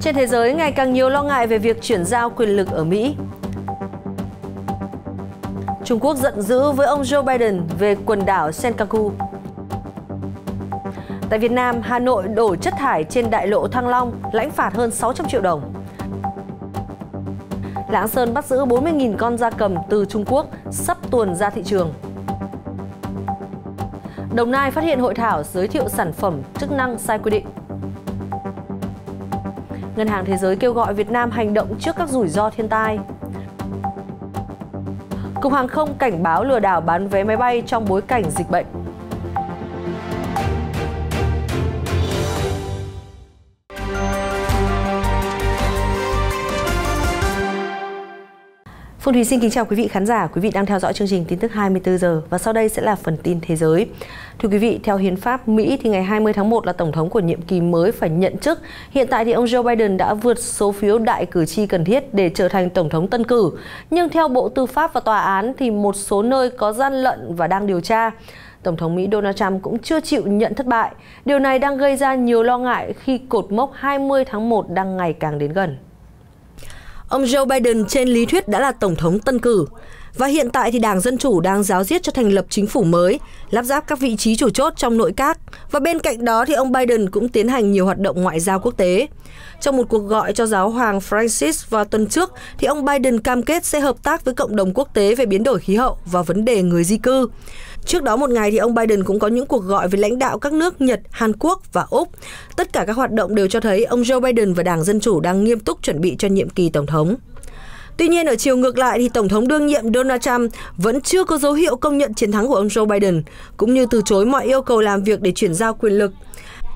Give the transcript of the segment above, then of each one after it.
Trên thế giới, ngày càng nhiều lo ngại về việc chuyển giao quyền lực ở Mỹ. Trung Quốc giận dữ với ông Joe Biden về quần đảo Senkaku. Tại Việt Nam, Hà Nội đổ chất thải trên đại lộ Thăng Long, lãnh phạt hơn 600 triệu đồng. Lạng Sơn bắt giữ 40.000 con da cầm từ Trung Quốc sắp tuồn ra thị trường. Đồng Nai phát hiện hội thảo giới thiệu sản phẩm chức năng sai quy định. Ngân hàng Thế giới kêu gọi Việt Nam hành động trước các rủi ro thiên tai. Cục hàng không cảnh báo lừa đảo bán vé máy bay trong bối cảnh dịch bệnh. Phương Thúy xin kính chào quý vị khán giả, quý vị đang theo dõi chương trình tin tức 24 giờ và sau đây sẽ là phần tin thế giới. Thưa quý vị, theo hiến pháp Mỹ thì ngày 20 tháng 1 là tổng thống của nhiệm kỳ mới phải nhận chức. Hiện tại thì ông Joe Biden đã vượt số phiếu đại cử tri cần thiết để trở thành tổng thống tân cử. Nhưng theo Bộ Tư pháp và Tòa án thì một số nơi có gian lận và đang điều tra. Tổng thống Mỹ Donald Trump cũng chưa chịu nhận thất bại. Điều này đang gây ra nhiều lo ngại khi cột mốc 20 tháng 1 đang ngày càng đến gần. Ông Joe Biden trên lý thuyết đã là tổng thống tân cử. Và hiện tại thì Đảng Dân Chủ đang giáo diết cho thành lập chính phủ mới, lắp ráp các vị trí chủ chốt trong nội các. Và bên cạnh đó thì ông Biden cũng tiến hành nhiều hoạt động ngoại giao quốc tế. Trong một cuộc gọi cho giáo hoàng Francis vào tuần trước, thì ông Biden cam kết sẽ hợp tác với cộng đồng quốc tế về biến đổi khí hậu và vấn đề người di cư. Trước đó một ngày thì ông Biden cũng có những cuộc gọi với lãnh đạo các nước Nhật, Hàn Quốc và Úc. Tất cả các hoạt động đều cho thấy ông Joe Biden và Đảng Dân Chủ đang nghiêm túc chuẩn bị cho nhiệm kỳ Tổng thống. Tuy nhiên ở chiều ngược lại thì Tổng thống đương nhiệm Donald Trump vẫn chưa có dấu hiệu công nhận chiến thắng của ông Joe Biden, cũng như từ chối mọi yêu cầu làm việc để chuyển giao quyền lực.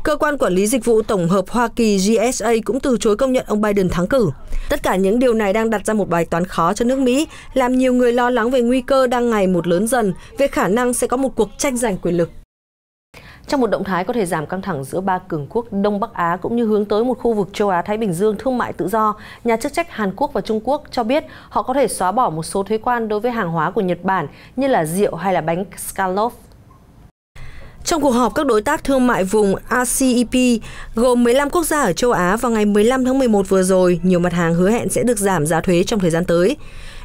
Cơ quan quản lý dịch vụ tổng hợp Hoa Kỳ GSA cũng từ chối công nhận ông Biden thắng cử. Tất cả những điều này đang đặt ra một bài toán khó cho nước Mỹ, làm nhiều người lo lắng về nguy cơ đang ngày một lớn dần, về khả năng sẽ có một cuộc tranh giành quyền lực trong một động thái có thể giảm căng thẳng giữa ba cường quốc Đông Bắc Á cũng như hướng tới một khu vực châu Á-Thái Bình Dương thương mại tự do, nhà chức trách Hàn Quốc và Trung Quốc cho biết họ có thể xóa bỏ một số thuế quan đối với hàng hóa của Nhật Bản như là rượu hay là bánh scallop. Trong cuộc họp các đối tác thương mại vùng RCEP gồm 15 quốc gia ở châu Á vào ngày 15 tháng 11 vừa rồi, nhiều mặt hàng hứa hẹn sẽ được giảm giá thuế trong thời gian tới.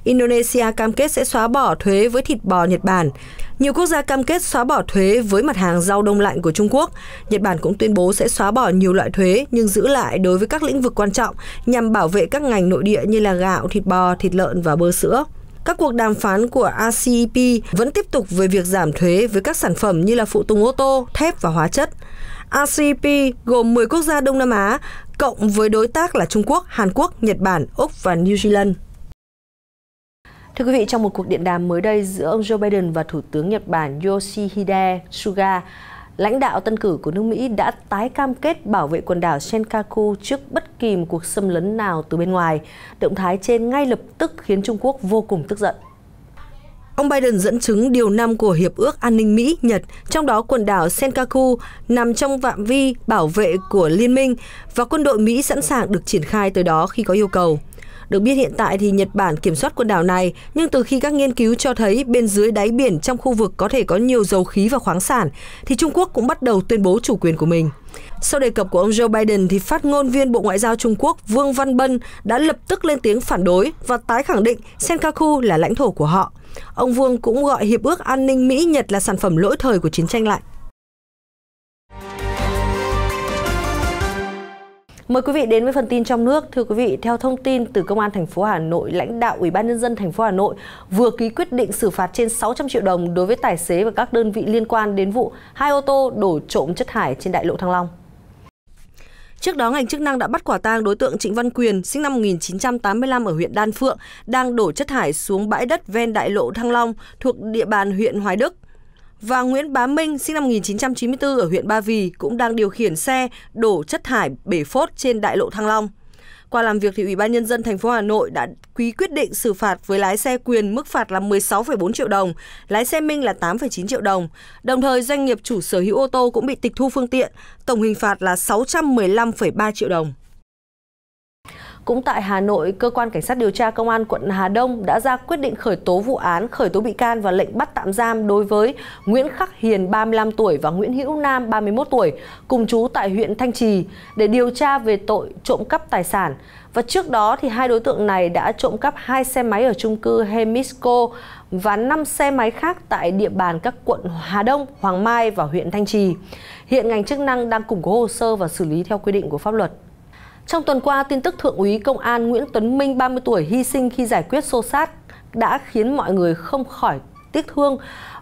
Indonesia cam kết sẽ xóa bỏ thuế với thịt bò Nhật Bản. Nhiều quốc gia cam kết xóa bỏ thuế với mặt hàng rau đông lạnh của Trung Quốc. Nhật Bản cũng tuyên bố sẽ xóa bỏ nhiều loại thuế nhưng giữ lại đối với các lĩnh vực quan trọng nhằm bảo vệ các ngành nội địa như là gạo, thịt bò, thịt lợn và bơ sữa. Các cuộc đàm phán của ACEP vẫn tiếp tục về việc giảm thuế với các sản phẩm như là phụ tùng ô tô, thép và hóa chất. ACEP gồm 10 quốc gia Đông Nam Á, cộng với đối tác là Trung Quốc, Hàn Quốc, Nhật Bản, Úc và New Zealand. Thưa quý vị, trong một cuộc điện đàm mới đây giữa ông Joe Biden và Thủ tướng Nhật Bản Yoshihide Suga, lãnh đạo tân cử của nước Mỹ đã tái cam kết bảo vệ quần đảo Senkaku trước bất kỳ một cuộc xâm lấn nào từ bên ngoài. Động thái trên ngay lập tức khiến Trung Quốc vô cùng tức giận. Ông Biden dẫn chứng điều 5 của Hiệp ước An ninh Mỹ-Nhật, trong đó quần đảo Senkaku nằm trong phạm vi bảo vệ của liên minh và quân đội Mỹ sẵn sàng được triển khai tới đó khi có yêu cầu. Được biết hiện tại thì Nhật Bản kiểm soát quần đảo này, nhưng từ khi các nghiên cứu cho thấy bên dưới đáy biển trong khu vực có thể có nhiều dầu khí và khoáng sản, thì Trung Quốc cũng bắt đầu tuyên bố chủ quyền của mình. Sau đề cập của ông Joe Biden thì phát ngôn viên Bộ Ngoại giao Trung Quốc Vương Văn Bân đã lập tức lên tiếng phản đối và tái khẳng định Senkaku là lãnh thổ của họ. Ông Vương cũng gọi Hiệp ước An ninh Mỹ-Nhật là sản phẩm lỗi thời của chiến tranh lạnh. Mời quý vị đến với phần tin trong nước. Thưa quý vị, theo thông tin từ Công an thành phố Hà Nội, lãnh đạo Ủy ban nhân dân thành phố Hà Nội vừa ký quyết định xử phạt trên 600 triệu đồng đối với tài xế và các đơn vị liên quan đến vụ hai ô tô đổ trộm chất thải trên đại lộ Thăng Long. Trước đó, ngành chức năng đã bắt quả tang đối tượng Trịnh Văn Quyền, sinh năm 1985 ở huyện Đan Phượng, đang đổ chất thải xuống bãi đất ven đại lộ Thăng Long thuộc địa bàn huyện Hoài Đức và Nguyễn Bá Minh sinh năm 1994 ở huyện Ba Vì cũng đang điều khiển xe đổ chất thải bể phốt trên đại lộ Thăng Long. Qua làm việc thì Ủy ban nhân dân thành phố Hà Nội đã quý quyết định xử phạt với lái xe Quyền mức phạt là 16,4 triệu đồng, lái xe Minh là 8,9 triệu đồng. Đồng thời doanh nghiệp chủ sở hữu ô tô cũng bị tịch thu phương tiện, tổng hình phạt là 615,3 triệu đồng. Cũng tại Hà Nội, cơ quan cảnh sát điều tra công an quận Hà Đông đã ra quyết định khởi tố vụ án, khởi tố bị can và lệnh bắt tạm giam đối với Nguyễn Khắc Hiền 35 tuổi và Nguyễn Hữu Nam 31 tuổi, cùng chú tại huyện Thanh Trì để điều tra về tội trộm cắp tài sản. Và trước đó thì hai đối tượng này đã trộm cắp hai xe máy ở trung cư Hemisco và 5 xe máy khác tại địa bàn các quận Hà Đông, Hoàng Mai và huyện Thanh Trì. Hiện ngành chức năng đang củng cố hồ sơ và xử lý theo quy định của pháp luật. Trong tuần qua, tin tức Thượng úy Công an Nguyễn Tuấn Minh 30 tuổi hy sinh khi giải quyết xô xát đã khiến mọi người không khỏi tiếc thương.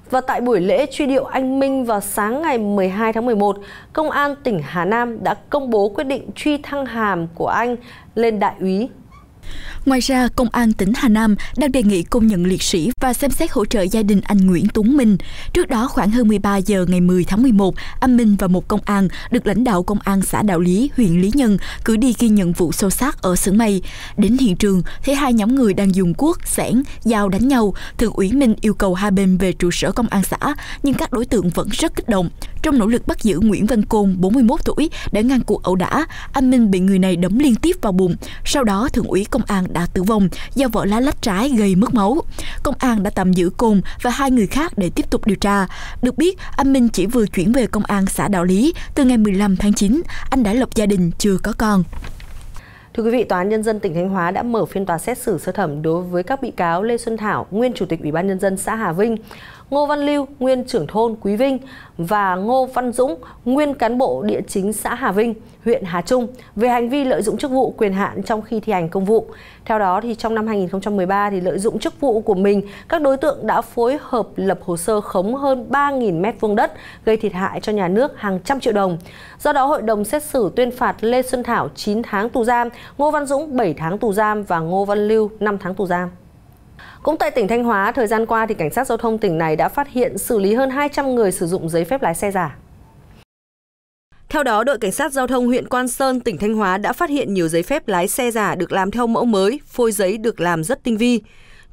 Và tại buổi lễ truy điệu anh Minh vào sáng ngày 12 tháng 11, Công an tỉnh Hà Nam đã công bố quyết định truy thăng hàm của anh lên đại úy. Ngoài ra, Công an tỉnh Hà Nam đang đề nghị công nhận liệt sĩ và xem xét hỗ trợ gia đình anh Nguyễn Tuấn Minh. Trước đó khoảng hơn 13 giờ ngày 10 tháng 11, anh Minh và một công an được lãnh đạo công an xã Đạo Lý, huyện Lý Nhân cử đi ghi nhận vụ sâu sát ở xưởng mây. Đến hiện trường, thấy hai nhóm người đang dùng cuốc, xẻng, dao đánh nhau. Thượng ủy Minh yêu cầu hai bên về trụ sở công an xã, nhưng các đối tượng vẫn rất kích động. Trong nỗ lực bắt giữ Nguyễn Văn Côn, 41 tuổi, đã ngăn cuộc ẩu đả, anh Minh bị người này đấm liên tiếp vào bụng. Sau đó, Thượng ủy Công an đã tử vong do vỡ lá lách trái gây mất máu. Công an đã tạm giữ cùng và hai người khác để tiếp tục điều tra. Được biết, anh Minh chỉ vừa chuyển về công an xã Đạo Lý từ ngày 15 tháng 9. Anh đã lập gia đình chưa có con. Thưa quý vị, Tòa án Nhân dân tỉnh Thanh Hóa đã mở phiên tòa xét xử sơ thẩm đối với các bị cáo Lê Xuân Thảo, nguyên Chủ tịch Ủy ban Nhân dân xã Hà Vinh, Ngô Văn Lưu, nguyên trưởng thôn Quý Vinh và Ngô Văn Dũng, nguyên cán bộ địa chính xã Hà Vinh, huyện Hà Trung về hành vi lợi dụng chức vụ quyền hạn trong khi thi hành công vụ. Theo đó thì trong năm 2013 thì lợi dụng chức vụ của mình, các đối tượng đã phối hợp lập hồ sơ khống hơn 3.000 m2 đất gây thiệt hại cho nhà nước hàng trăm triệu đồng. Do đó hội đồng xét xử tuyên phạt Lê Xuân Thảo 9 tháng tù giam, Ngô Văn Dũng 7 tháng tù giam và Ngô Văn Lưu 5 tháng tù giam. Cũng tại tỉnh Thanh Hóa, thời gian qua thì cảnh sát giao thông tỉnh này đã phát hiện xử lý hơn 200 người sử dụng giấy phép lái xe giả. Theo đó, đội cảnh sát giao thông huyện Quan Sơn, tỉnh Thanh Hóa đã phát hiện nhiều giấy phép lái xe giả được làm theo mẫu mới, phôi giấy được làm rất tinh vi.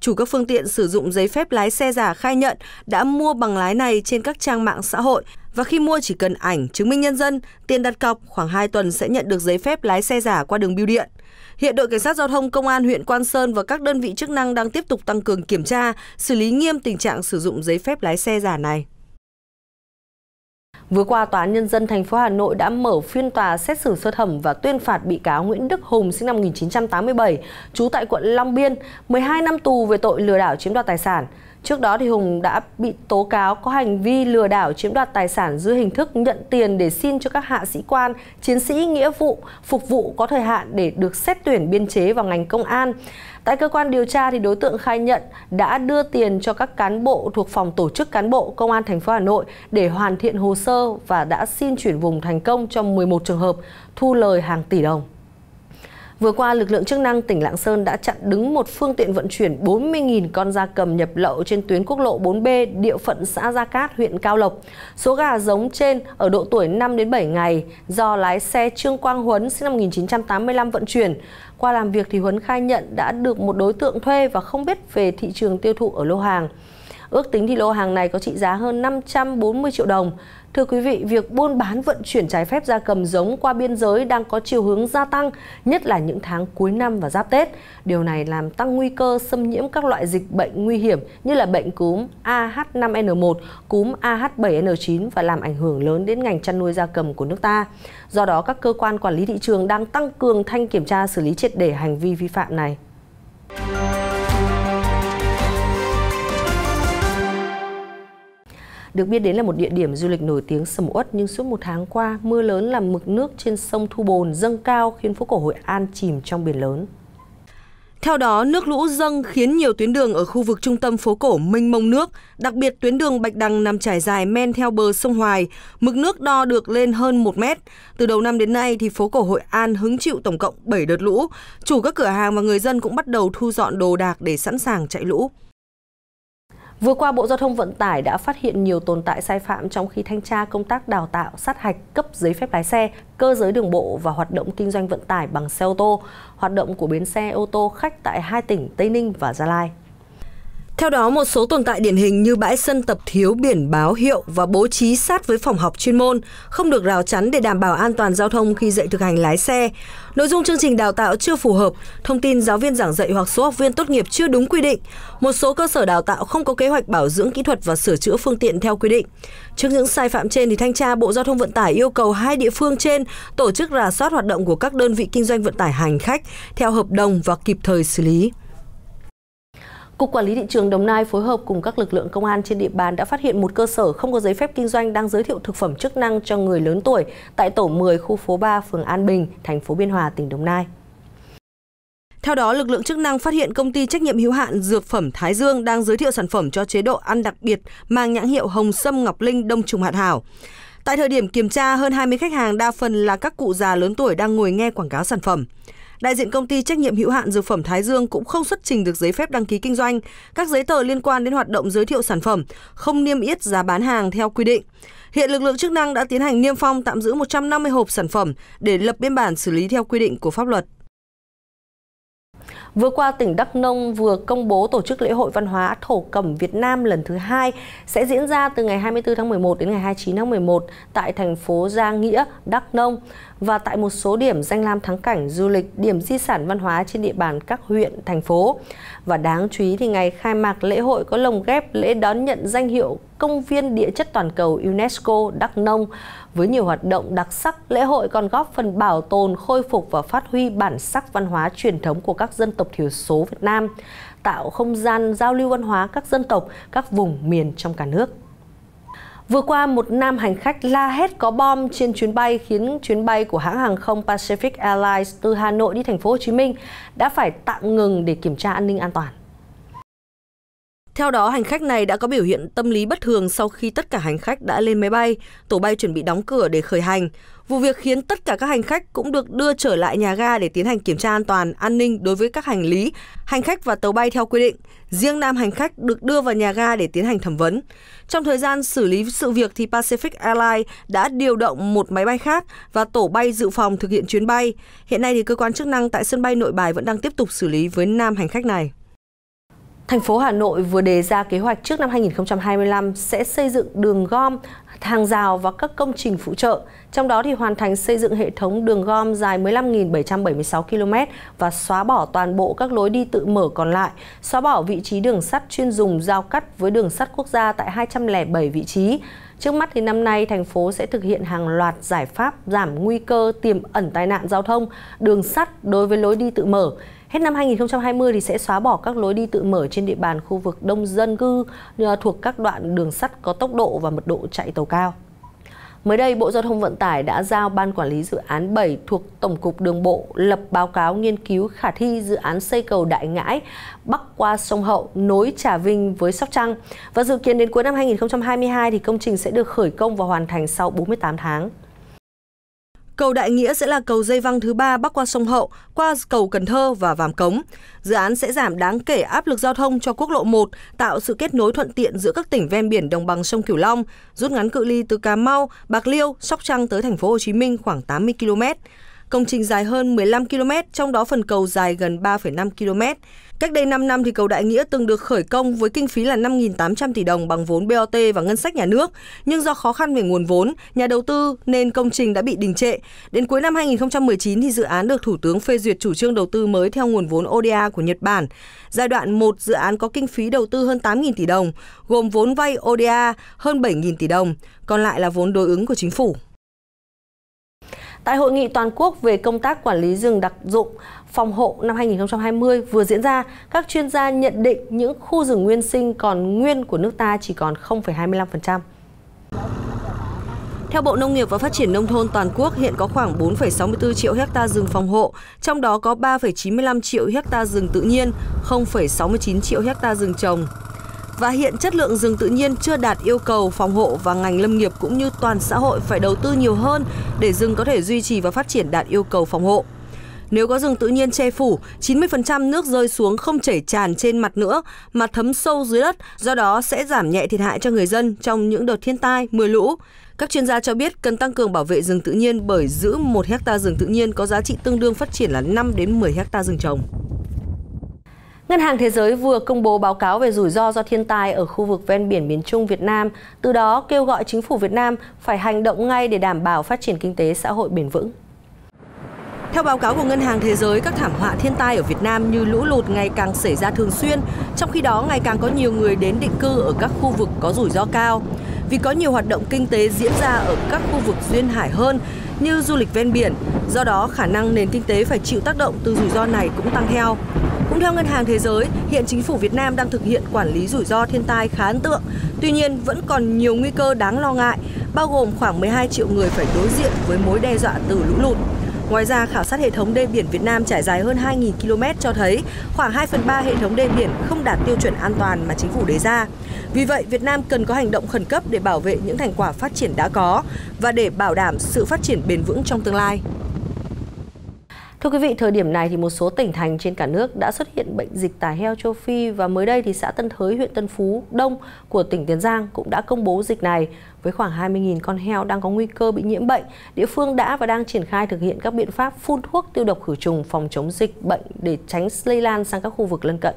Chủ các phương tiện sử dụng giấy phép lái xe giả khai nhận đã mua bằng lái này trên các trang mạng xã hội và khi mua chỉ cần ảnh, chứng minh nhân dân, tiền đặt cọc khoảng 2 tuần sẽ nhận được giấy phép lái xe giả qua đường bưu điện. Hiện đội cảnh sát giao thông công an huyện Quan Sơn và các đơn vị chức năng đang tiếp tục tăng cường kiểm tra, xử lý nghiêm tình trạng sử dụng giấy phép lái xe giả này. Vừa qua, Tòa án Nhân dân thành phố Hà Nội đã mở phiên tòa xét xử sơ thẩm và tuyên phạt bị cáo Nguyễn Đức Hùng sinh năm 1987, trú tại quận Long Biên, 12 năm tù về tội lừa đảo chiếm đoạt tài sản. Trước đó thì Hùng đã bị tố cáo có hành vi lừa đảo chiếm đoạt tài sản dưới hình thức nhận tiền để xin cho các hạ sĩ quan, chiến sĩ nghĩa vụ phục vụ có thời hạn để được xét tuyển biên chế vào ngành công an. Tại cơ quan điều tra thì đối tượng khai nhận đã đưa tiền cho các cán bộ thuộc phòng tổ chức cán bộ công an thành phố Hà Nội để hoàn thiện hồ sơ và đã xin chuyển vùng thành công cho 11 trường hợp, thu lời hàng tỷ đồng. Vừa qua, lực lượng chức năng tỉnh Lạng Sơn đã chặn đứng một phương tiện vận chuyển 40.000 con da cầm nhập lậu trên tuyến quốc lộ 4B địa phận xã Gia Cát, huyện Cao Lộc. Số gà giống trên ở độ tuổi 5 đến 7 ngày do lái xe Trương Quang Huấn sinh năm 1985 vận chuyển. Qua làm việc thì Huấn khai nhận đã được một đối tượng thuê và không biết về thị trường tiêu thụ ở lô hàng. Ước tính thì lô hàng này có trị giá hơn 540 triệu đồng. Thưa quý vị, việc buôn bán vận chuyển trái phép gia cầm giống qua biên giới đang có chiều hướng gia tăng, nhất là những tháng cuối năm và giáp Tết. Điều này làm tăng nguy cơ xâm nhiễm các loại dịch bệnh nguy hiểm như là bệnh cúm AH5N1, cúm AH7N9 và làm ảnh hưởng lớn đến ngành chăn nuôi gia cầm của nước ta. Do đó, các cơ quan quản lý thị trường đang tăng cường thanh kiểm tra xử lý triệt để hành vi vi phạm này. Được biết đến là một địa điểm du lịch nổi tiếng sầm uất nhưng suốt một tháng qua, mưa lớn làm mực nước trên sông Thu Bồn dâng cao khiến phố cổ Hội An chìm trong biển lớn. Theo đó, nước lũ dâng khiến nhiều tuyến đường ở khu vực trung tâm phố cổ mênh mông nước, đặc biệt tuyến đường Bạch Đằng nằm trải dài men theo bờ sông Hoài, mực nước đo được lên hơn 1 mét. Từ đầu năm đến nay thì phố cổ Hội An hứng chịu tổng cộng 7 đợt lũ, chủ các cửa hàng và người dân cũng bắt đầu thu dọn đồ đạc để sẵn sàng chạy lũ. Vừa qua, Bộ Giao thông Vận tải đã phát hiện nhiều tồn tại sai phạm trong khi thanh tra công tác đào tạo, sát hạch, cấp giấy phép lái xe, cơ giới đường bộ và hoạt động kinh doanh vận tải bằng xe ô tô, hoạt động của bến xe ô tô khách tại hai tỉnh Tây Ninh và Gia Lai. Theo đó, một số tồn tại điển hình như bãi sân tập thiếu biển báo hiệu và bố trí sát với phòng học chuyên môn, không được rào chắn để đảm bảo an toàn giao thông khi dạy thực hành lái xe. Nội dung chương trình đào tạo chưa phù hợp, thông tin giáo viên giảng dạy hoặc số học viên tốt nghiệp chưa đúng quy định. Một số cơ sở đào tạo không có kế hoạch bảo dưỡng kỹ thuật và sửa chữa phương tiện theo quy định. Trước những sai phạm trên thì thanh tra Bộ Giao thông Vận tải yêu cầu hai địa phương trên tổ chức rà soát hoạt động của các đơn vị kinh doanh vận tải hành khách theo hợp đồng và kịp thời xử lý. Cục Quản lý Thị trường Đồng Nai phối hợp cùng các lực lượng công an trên địa bàn đã phát hiện một cơ sở không có giấy phép kinh doanh đang giới thiệu thực phẩm chức năng cho người lớn tuổi tại tổ 10 khu phố 3 phường An Bình, thành phố Biên Hòa, tỉnh Đồng Nai. Theo đó, lực lượng chức năng phát hiện công ty trách nhiệm hữu hạn Dược phẩm Thái Dương đang giới thiệu sản phẩm cho chế độ ăn đặc biệt mang nhãn hiệu Hồng Sâm Ngọc Linh Đông Trùng Hạt Hảo. Tại thời điểm kiểm tra, hơn 20 khách hàng đa phần là các cụ già lớn tuổi đang ngồi nghe quảng cáo sản phẩm. Đại diện công ty trách nhiệm hữu hạn dược phẩm Thái Dương cũng không xuất trình được giấy phép đăng ký kinh doanh, các giấy tờ liên quan đến hoạt động giới thiệu sản phẩm, không niêm yết giá bán hàng theo quy định. Hiện lực lượng chức năng đã tiến hành niêm phong tạm giữ 150 hộp sản phẩm để lập biên bản xử lý theo quy định của pháp luật. Vừa qua, tỉnh Đắk Nông vừa công bố tổ chức lễ hội văn hóa thổ cẩm Việt Nam lần thứ hai sẽ diễn ra từ ngày 24 tháng 11 đến ngày 29 tháng 11 tại thành phố Gia Nghĩa, Đắk Nông và tại một số điểm danh lam thắng cảnh du lịch, điểm di sản văn hóa trên địa bàn các huyện, thành phố. Và đáng chú ý thì ngày khai mạc lễ hội có lồng ghép lễ đón nhận danh hiệu Công viên Địa chất Toàn cầu UNESCO Đắk Nông. Với nhiều hoạt động đặc sắc, lễ hội còn góp phần bảo tồn, khôi phục và phát huy bản sắc văn hóa truyền thống của các dân tộc thiểu số Việt Nam, tạo không gian giao lưu văn hóa các dân tộc, các vùng miền trong cả nước. Vừa qua, một nam hành khách la hét có bom trên chuyến bay khiến chuyến bay của hãng hàng không Pacific Airlines từ Hà Nội đi thành phố Hồ Chí Minh đã phải tạm ngừng để kiểm tra an ninh an toàn. Theo đó, hành khách này đã có biểu hiện tâm lý bất thường sau khi tất cả hành khách đã lên máy bay, tổ bay chuẩn bị đóng cửa để khởi hành. Vụ việc khiến tất cả các hành khách cũng được đưa trở lại nhà ga để tiến hành kiểm tra an toàn, an ninh đối với các hành lý, hành khách và tàu bay theo quy định. Riêng nam hành khách được đưa vào nhà ga để tiến hành thẩm vấn. Trong thời gian xử lý sự việc thì Pacific Airlines đã điều động một máy bay khác và tổ bay dự phòng thực hiện chuyến bay. Hiện nay thì cơ quan chức năng tại sân bay Nội Bài vẫn đang tiếp tục xử lý với nam hành khách này. Thành phố Hà Nội vừa đề ra kế hoạch trước năm 2025 sẽ xây dựng đường gom, hàng rào và các công trình phụ trợ, trong đó thì hoàn thành xây dựng hệ thống đường gom dài 15.776 km và xóa bỏ toàn bộ các lối đi tự mở còn lại, xóa bỏ vị trí đường sắt chuyên dùng giao cắt với đường sắt quốc gia tại 207 vị trí. Trước mắt thì năm nay thành phố sẽ thực hiện hàng loạt giải pháp giảm nguy cơ tiềm ẩn tai nạn giao thông đường sắt đối với lối đi tự mở. Hết năm 2020 thì sẽ xóa bỏ các lối đi tự mở trên địa bàn khu vực đông dân cư thuộc các đoạn đường sắt có tốc độ và mật độ chạy tàu cao. Mới đây, Bộ Giao thông Vận tải đã giao Ban Quản lý Dự án 7 thuộc Tổng cục Đường bộ lập báo cáo nghiên cứu khả thi dự án xây cầu Đại Ngãi bắc qua sông Hậu nối Trà Vinh với Sóc Trăng. Và dự kiến đến cuối năm 2022 thì công trình sẽ được khởi công và hoàn thành sau 48 tháng. Cầu Đại Nghĩa sẽ là cầu dây văng thứ ba bắc qua sông Hậu, qua cầu Cần Thơ và Vàm Cống. Dự án sẽ giảm đáng kể áp lực giao thông cho quốc lộ 1, tạo sự kết nối thuận tiện giữa các tỉnh ven biển đồng bằng sông Cửu Long, rút ngắn cự ly từ Cà Mau, Bạc Liêu, Sóc Trăng tới thành phố Hồ Chí Minh khoảng 80 km. Công trình dài hơn 15 km, trong đó phần cầu dài gần 3,5 km. Cách đây 5 năm thì cầu Đại Nghĩa từng được khởi công với kinh phí là 5.800 tỷ đồng bằng vốn BOT và ngân sách nhà nước, nhưng do khó khăn về nguồn vốn, nhà đầu tư nên công trình đã bị đình trệ. Đến cuối năm 2019 thì dự án được Thủ tướng phê duyệt chủ trương đầu tư mới theo nguồn vốn ODA của Nhật Bản. Giai đoạn 1 dự án có kinh phí đầu tư hơn 8.000 tỷ đồng, gồm vốn vay ODA hơn 7.000 tỷ đồng, còn lại là vốn đối ứng của chính phủ. Tại hội nghị toàn quốc về công tác quản lý rừng đặc dụng phòng hộ năm 2020 vừa diễn ra, các chuyên gia nhận định những khu rừng nguyên sinh còn nguyên của nước ta chỉ còn 0,25%. Theo Bộ Nông nghiệp và Phát triển Nông thôn toàn quốc, hiện có khoảng 4,64 triệu hecta rừng phòng hộ, trong đó có 3,95 triệu hecta rừng tự nhiên, 0,69 triệu hecta rừng trồng, và hiện chất lượng rừng tự nhiên chưa đạt yêu cầu phòng hộ và ngành lâm nghiệp cũng như toàn xã hội phải đầu tư nhiều hơn để rừng có thể duy trì và phát triển đạt yêu cầu phòng hộ. Nếu có rừng tự nhiên che phủ, 90% nước rơi xuống không chảy tràn trên mặt nữa mà thấm sâu dưới đất, do đó sẽ giảm nhẹ thiệt hại cho người dân trong những đợt thiên tai, mưa lũ. Các chuyên gia cho biết cần tăng cường bảo vệ rừng tự nhiên bởi giữ 1 hecta rừng tự nhiên có giá trị tương đương phát triển là 5 đến 10 hecta rừng trồng. Ngân hàng Thế giới vừa công bố báo cáo về rủi ro do thiên tai ở khu vực ven biển miền Trung Việt Nam, từ đó kêu gọi chính phủ Việt Nam phải hành động ngay để đảm bảo phát triển kinh tế xã hội bền vững. Theo báo cáo của Ngân hàng Thế giới, các thảm họa thiên tai ở Việt Nam như lũ lụt ngày càng xảy ra thường xuyên, trong khi đó ngày càng có nhiều người đến định cư ở các khu vực có rủi ro cao. Vì có nhiều hoạt động kinh tế diễn ra ở các khu vực duyên hải hơn như du lịch ven biển, do đó khả năng nền kinh tế phải chịu tác động từ rủi ro này cũng tăng theo. Cũng theo Ngân hàng Thế giới, hiện chính phủ Việt Nam đang thực hiện quản lý rủi ro thiên tai khá ấn tượng. Tuy nhiên, vẫn còn nhiều nguy cơ đáng lo ngại, bao gồm khoảng 12 triệu người phải đối diện với mối đe dọa từ lũ lụt. Ngoài ra, khảo sát hệ thống đê biển Việt Nam trải dài hơn 2.000 km cho thấy khoảng 2 phần 3 hệ thống đê biển không đạt tiêu chuẩn an toàn mà chính phủ đề ra. Vì vậy, Việt Nam cần có hành động khẩn cấp để bảo vệ những thành quả phát triển đã có và để bảo đảm sự phát triển bền vững trong tương lai. Thưa quý vị, thời điểm này thì một số tỉnh thành trên cả nước đã xuất hiện bệnh dịch tả heo châu Phi và mới đây thì xã Tân Thới, huyện Tân Phú, Đông của tỉnh Tiền Giang cũng đã công bố dịch này. Với khoảng 20.000 con heo đang có nguy cơ bị nhiễm bệnh, địa phương đã và đang triển khai thực hiện các biện pháp phun thuốc tiêu độc khử trùng phòng chống dịch bệnh để tránh lây lan sang các khu vực lân cận.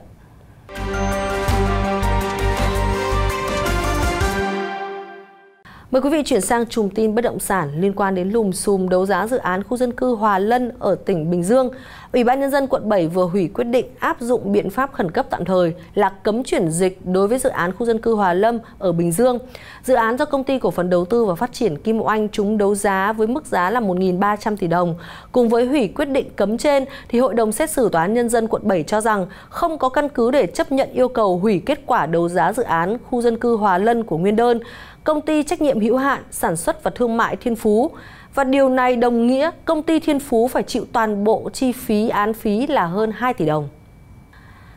Mời quý vị chuyển sang chùm tin bất động sản liên quan đến lùm xùm đấu giá dự án khu dân cư Hòa Lân ở tỉnh Bình Dương. Ủy ban Nhân dân quận 7 vừa hủy quyết định áp dụng biện pháp khẩn cấp tạm thời là cấm chuyển dịch đối với dự án khu dân cư Hòa Lâm ở Bình Dương. Dự án do Công ty Cổ phần Đầu tư và Phát triển Kim Oanh chúng đấu giá với mức giá là 1.300 tỷ đồng. Cùng với hủy quyết định cấm trên, thì Hội đồng xét xử Tòa án Nhân dân quận 7 cho rằng không có căn cứ để chấp nhận yêu cầu hủy kết quả đấu giá dự án khu dân cư Hòa Lân của Nguyên Đơn công ty trách nhiệm hữu hạn sản xuất và thương mại Thiên Phú và điều này đồng nghĩa công ty Thiên Phú phải chịu toàn bộ chi phí án phí là hơn 2 tỷ đồng.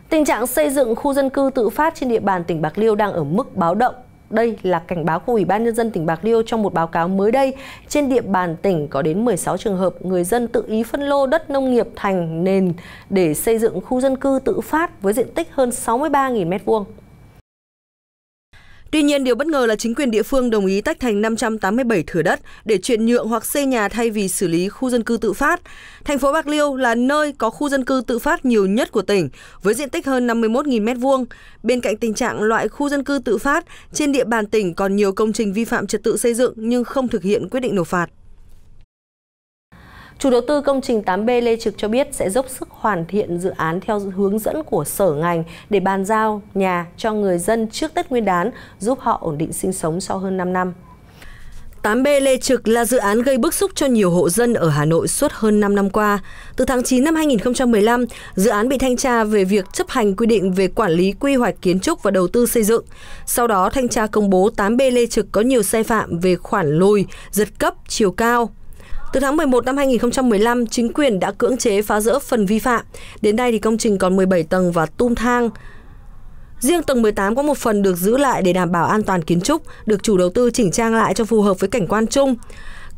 Tình trạng xây dựng khu dân cư tự phát trên địa bàn tỉnh Bạc Liêu đang ở mức báo động. Đây là cảnh báo của Ủy ban Nhân dân tỉnh Bạc Liêu trong một báo cáo mới đây. Trên địa bàn tỉnh có đến 16 trường hợp người dân tự ý phân lô đất nông nghiệp thành nền để xây dựng khu dân cư tự phát với diện tích hơn 63.000 m2. Tuy nhiên, điều bất ngờ là chính quyền địa phương đồng ý tách thành 587 thửa đất để chuyển nhượng hoặc xây nhà thay vì xử lý khu dân cư tự phát. Thành phố Bạc Liêu là nơi có khu dân cư tự phát nhiều nhất của tỉnh, với diện tích hơn 51.000 m2. Bên cạnh tình trạng loại khu dân cư tự phát, trên địa bàn tỉnh còn nhiều công trình vi phạm trật tự xây dựng nhưng không thực hiện quyết định nộp phạt. Chủ đầu tư công trình 8B Lê Trực cho biết sẽ dốc sức hoàn thiện dự án theo hướng dẫn của sở ngành để bàn giao nhà cho người dân trước Tết Nguyên đán, giúp họ ổn định sinh sống sau hơn 5 năm. 8B Lê Trực là dự án gây bức xúc cho nhiều hộ dân ở Hà Nội suốt hơn 5 năm qua. Từ tháng 9 năm 2015, dự án bị thanh tra về việc chấp hành quy định về quản lý quy hoạch kiến trúc và đầu tư xây dựng. Sau đó, thanh tra công bố 8B Lê Trực có nhiều sai phạm về khoản lùi, giật cấp, chiều cao, từ tháng 11 năm 2015, chính quyền đã cưỡng chế phá rỡ phần vi phạm. Đến nay thì công trình còn 17 tầng và tung thang. Riêng tầng 18 có một phần được giữ lại để đảm bảo an toàn kiến trúc, được chủ đầu tư chỉnh trang lại cho phù hợp với cảnh quan chung.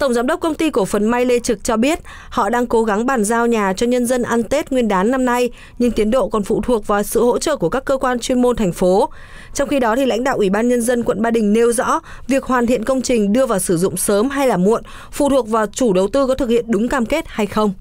Tổng giám đốc công ty cổ phần may Lê Trực cho biết, họ đang cố gắng bàn giao nhà cho nhân dân ăn Tết Nguyên đán năm nay, nhưng tiến độ còn phụ thuộc vào sự hỗ trợ của các cơ quan chuyên môn thành phố. Trong khi đó thì lãnh đạo Ủy ban nhân dân quận Ba Đình nêu rõ, việc hoàn thiện công trình đưa vào sử dụng sớm hay là muộn phụ thuộc vào chủ đầu tư có thực hiện đúng cam kết hay không.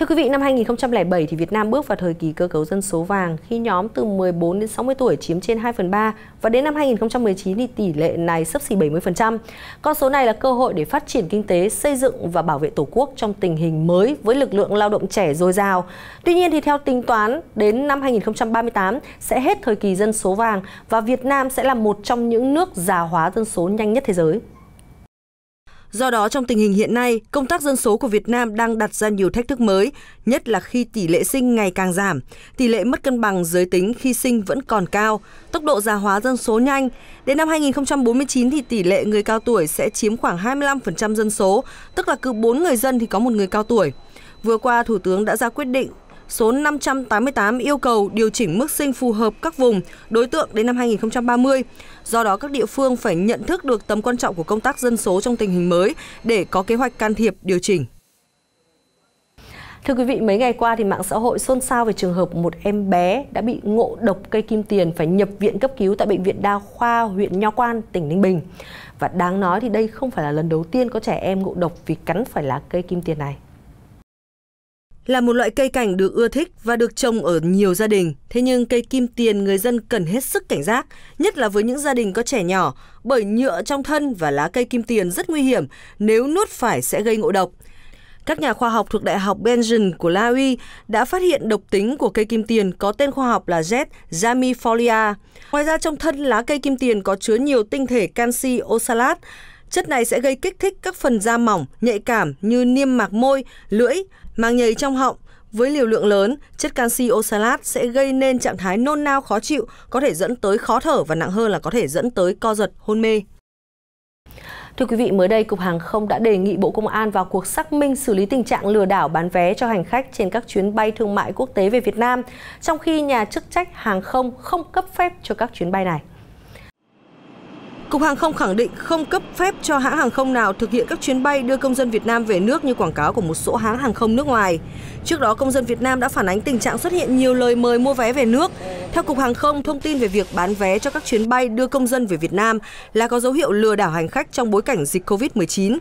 Thưa quý vị, năm 2007 thì Việt Nam bước vào thời kỳ cơ cấu dân số vàng khi nhóm từ 14 đến 60 tuổi chiếm trên 2 phần 3 và đến năm 2019 thì tỷ lệ này sấp xỉ 70%. Con số này là cơ hội để phát triển kinh tế, xây dựng và bảo vệ Tổ quốc trong tình hình mới với lực lượng lao động trẻ dồi dào. Tuy nhiên thì theo tính toán, đến năm 2038 sẽ hết thời kỳ dân số vàng và Việt Nam sẽ là một trong những nước già hóa dân số nhanh nhất thế giới. Do đó trong tình hình hiện nay, công tác dân số của Việt Nam đang đặt ra nhiều thách thức mới, nhất là khi tỷ lệ sinh ngày càng giảm, tỷ lệ mất cân bằng giới tính khi sinh vẫn còn cao, tốc độ già hóa dân số nhanh. Đến năm 2049 thì tỷ lệ người cao tuổi sẽ chiếm khoảng 25% dân số, tức là cứ 4 người dân thì có một người cao tuổi. Vừa qua, Thủ tướng đã ra quyết định số 588 yêu cầu điều chỉnh mức sinh phù hợp các vùng, đối tượng đến năm 2030. Do đó, các địa phương phải nhận thức được tầm quan trọng của công tác dân số trong tình hình mới để có kế hoạch can thiệp điều chỉnh. Thưa quý vị, mấy ngày qua thì mạng xã hội xôn xao về trường hợp một em bé đã bị ngộ độc cây kim tiền phải nhập viện cấp cứu tại bệnh viện đa khoa huyện Nho Quan, tỉnh Ninh Bình. Và đáng nói thì đây không phải là lần đầu tiên có trẻ em ngộ độc vì cắn phải lá cây kim tiền này là một loại cây cảnh được ưa thích và được trồng ở nhiều gia đình. Thế nhưng cây kim tiền người dân cần hết sức cảnh giác, nhất là với những gia đình có trẻ nhỏ, bởi nhựa trong thân và lá cây kim tiền rất nguy hiểm, nếu nuốt phải sẽ gây ngộ độc. Các nhà khoa học thuộc Đại học Belgium của La Uy đã phát hiện độc tính của cây kim tiền có tên khoa học là Z jamifolia. Ngoài ra trong thân lá cây kim tiền có chứa nhiều tinh thể canxi oxalat, Chất này sẽ gây kích thích các phần da mỏng, nhạy cảm như niêm mạc môi, lưỡi, mang nhầy trong họng. Với liều lượng lớn, chất canxi oxalat sẽ gây nên trạng thái nôn nao khó chịu, có thể dẫn tới khó thở và nặng hơn là có thể dẫn tới co giật, hôn mê. Thưa quý vị, mới đây Cục Hàng không đã đề nghị Bộ Công an vào cuộc xác minh xử lý tình trạng lừa đảo bán vé cho hành khách trên các chuyến bay thương mại quốc tế về Việt Nam, trong khi nhà chức trách hàng không không cấp phép cho các chuyến bay này. Cục Hàng không khẳng định không cấp phép cho hãng hàng không nào thực hiện các chuyến bay đưa công dân Việt Nam về nước như quảng cáo của một số hãng hàng không nước ngoài. Trước đó, công dân Việt Nam đã phản ánh tình trạng xuất hiện nhiều lời mời mua vé về nước. Theo Cục Hàng không, thông tin về việc bán vé cho các chuyến bay đưa công dân về Việt Nam là có dấu hiệu lừa đảo hành khách trong bối cảnh dịch COVID-19.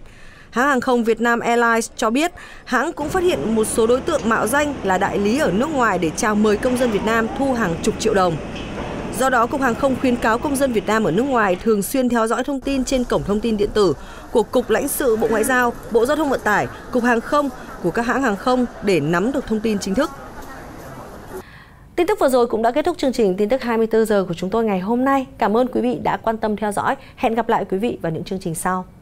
Hãng hàng không Việt Nam Airlines cho biết, hãng cũng phát hiện một số đối tượng mạo danh là đại lý ở nước ngoài để chào mời công dân Việt Nam thu hàng chục triệu đồng. Do đó, Cục Hàng không khuyến cáo công dân Việt Nam ở nước ngoài thường xuyên theo dõi thông tin trên cổng thông tin điện tử của Cục Lãnh sự Bộ Ngoại giao, Bộ Giao thông Vận tải, Cục Hàng không của các hãng hàng không để nắm được thông tin chính thức. Tin tức vừa rồi cũng đã kết thúc chương trình tin tức 24 giờ của chúng tôi ngày hôm nay. Cảm ơn quý vị đã quan tâm theo dõi. Hẹn gặp lại quý vị vào những chương trình sau.